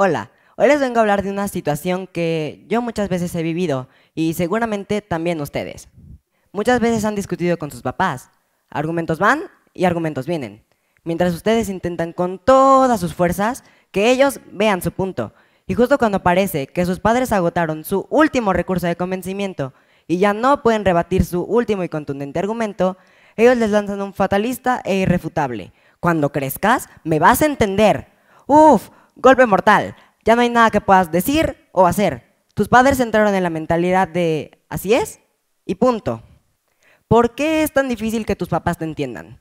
Hola, hoy les vengo a hablar de una situación que yo muchas veces he vivido y seguramente también ustedes. Muchas veces han discutido con sus papás. Argumentos van y argumentos vienen. Mientras ustedes intentan con todas sus fuerzas que ellos vean su punto. Y justo cuando parece que sus padres agotaron su último recurso de convencimiento y ya no pueden rebatir su último y contundente argumento, ellos les lanzan un fatalista e irrefutable. Cuando crezcas, me vas a entender. Uf, Golpe mortal. Ya no hay nada que puedas decir o hacer. Tus padres entraron en la mentalidad de así es y punto. ¿Por qué es tan difícil que tus papás te entiendan?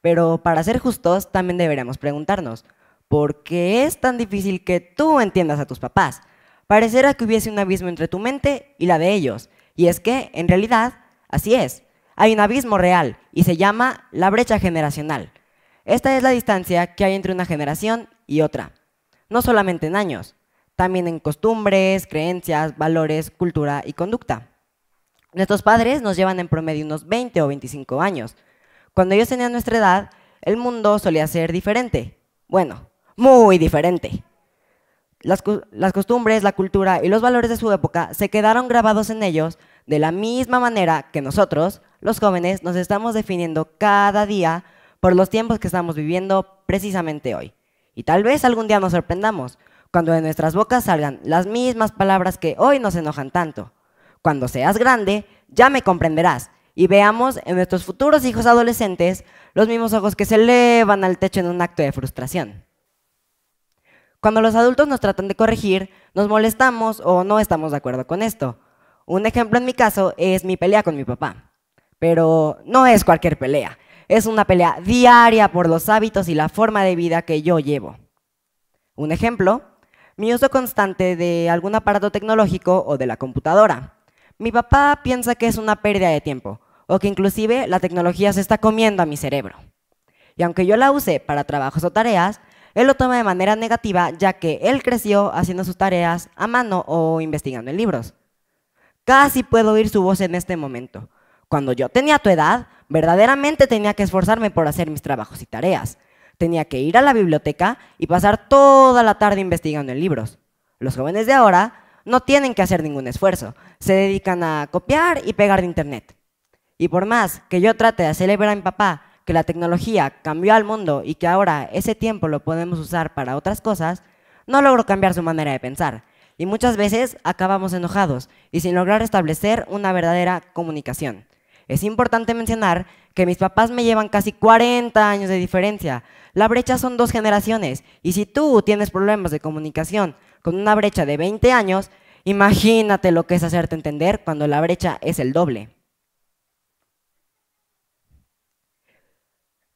Pero para ser justos, también deberíamos preguntarnos, ¿por qué es tan difícil que tú entiendas a tus papás? Pareciera que hubiese un abismo entre tu mente y la de ellos. Y es que, en realidad, así es. Hay un abismo real y se llama la brecha generacional. Esta es la distancia que hay entre una generación y otra no solamente en años, también en costumbres, creencias, valores, cultura y conducta. Nuestros padres nos llevan en promedio unos 20 o 25 años. Cuando ellos tenían nuestra edad, el mundo solía ser diferente. Bueno, muy diferente. Las, las, costumbres, la cultura y los valores de su época se quedaron grabados en ellos de la misma manera que nosotros, los jóvenes, nos estamos definiendo cada día por los tiempos que estamos viviendo precisamente hoy. Y tal vez algún día nos sorprendamos, cuando de nuestras bocas salgan las mismas palabras que hoy nos enojan tanto. Cuando seas grande, ya me comprenderás y veamos en nuestros futuros hijos adolescentes los mismos ojos que se elevan al techo en un acto de frustración. Cuando los adultos nos tratan de corregir, nos molestamos o no estamos de acuerdo con esto. Un ejemplo en mi caso es mi pelea con mi papá. Pero no es cualquier pelea, es una pelea diaria por los hábitos y la forma de vida que yo llevo. Un ejemplo, mi uso constante de algún aparato tecnológico o de la computadora. Mi papá piensa que es una pérdida de tiempo o que inclusive la tecnología se está comiendo a mi cerebro. Y aunque yo la use para trabajos o tareas, él lo toma de manera negativa ya que él creció haciendo sus tareas a mano o investigando en libros. Casi puedo oír su voz en este momento. Cuando yo tenía tu edad, verdaderamente tenía que esforzarme por hacer mis trabajos y tareas. Tenía que ir a la biblioteca y pasar toda la tarde investigando en libros. Los jóvenes de ahora no tienen que hacer ningún esfuerzo. Se dedican a copiar y pegar de Internet. Y por más que yo trate de celebrar a mi papá que la tecnología cambió al mundo y que ahora ese tiempo lo podemos usar para otras cosas, no logro cambiar su manera de pensar. Y muchas veces acabamos enojados y sin lograr establecer una verdadera comunicación. Es importante mencionar que mis papás me llevan casi 40 años de diferencia. La brecha son dos generaciones y si tú tienes problemas de comunicación con una brecha de 20 años, imagínate lo que es hacerte entender cuando la brecha es el doble.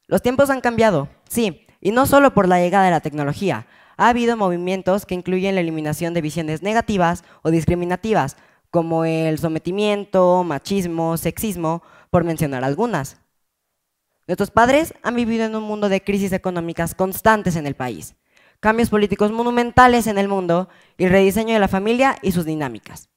Los tiempos han cambiado, sí, y no solo por la llegada de la tecnología. Ha habido movimientos que incluyen la eliminación de visiones negativas o discriminativas, como el sometimiento, machismo, sexismo, por mencionar algunas. Nuestros padres han vivido en un mundo de crisis económicas constantes en el país, cambios políticos monumentales en el mundo y el rediseño de la familia y sus dinámicas.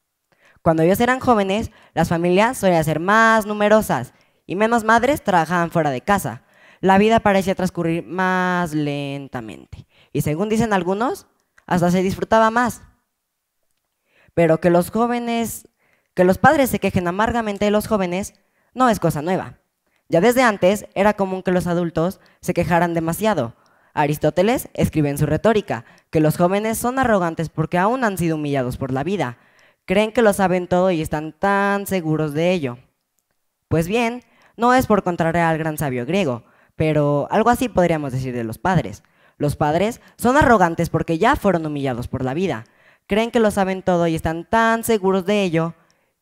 Cuando ellos eran jóvenes, las familias solían ser más numerosas y menos madres trabajaban fuera de casa. La vida parecía transcurrir más lentamente y según dicen algunos, hasta se disfrutaba más. Pero que los jóvenes, que los padres se quejen amargamente de los jóvenes, no es cosa nueva. Ya desde antes era común que los adultos se quejaran demasiado. Aristóteles escribe en su retórica que los jóvenes son arrogantes porque aún han sido humillados por la vida. Creen que lo saben todo y están tan seguros de ello. Pues bien, no es por contraria al gran sabio griego, pero algo así podríamos decir de los padres. Los padres son arrogantes porque ya fueron humillados por la vida creen que lo saben todo y están tan seguros de ello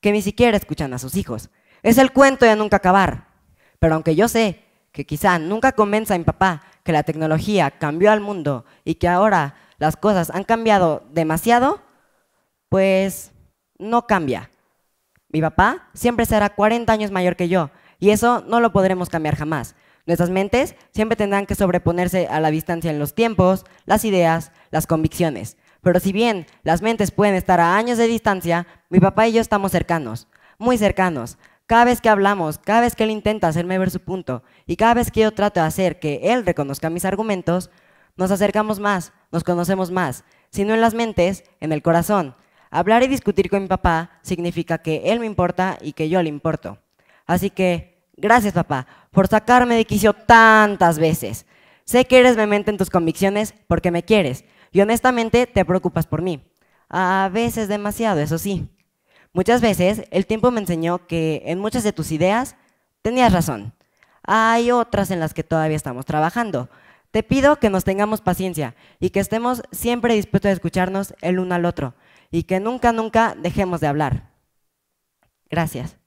que ni siquiera escuchan a sus hijos. Es el cuento de nunca acabar. Pero aunque yo sé que quizá nunca convenza a mi papá que la tecnología cambió al mundo y que ahora las cosas han cambiado demasiado, pues no cambia. Mi papá siempre será 40 años mayor que yo y eso no lo podremos cambiar jamás. Nuestras mentes siempre tendrán que sobreponerse a la distancia en los tiempos, las ideas, las convicciones. Pero si bien las mentes pueden estar a años de distancia, mi papá y yo estamos cercanos, muy cercanos. Cada vez que hablamos, cada vez que él intenta hacerme ver su punto y cada vez que yo trato de hacer que él reconozca mis argumentos, nos acercamos más, nos conocemos más, Si no en las mentes, en el corazón. Hablar y discutir con mi papá significa que él me importa y que yo le importo. Así que, gracias papá, por sacarme de quicio tantas veces. Sé que eres vehemente en tus convicciones porque me quieres, y honestamente te preocupas por mí. A veces demasiado, eso sí. Muchas veces el tiempo me enseñó que en muchas de tus ideas tenías razón. Hay otras en las que todavía estamos trabajando. Te pido que nos tengamos paciencia y que estemos siempre dispuestos a escucharnos el uno al otro y que nunca, nunca dejemos de hablar. Gracias.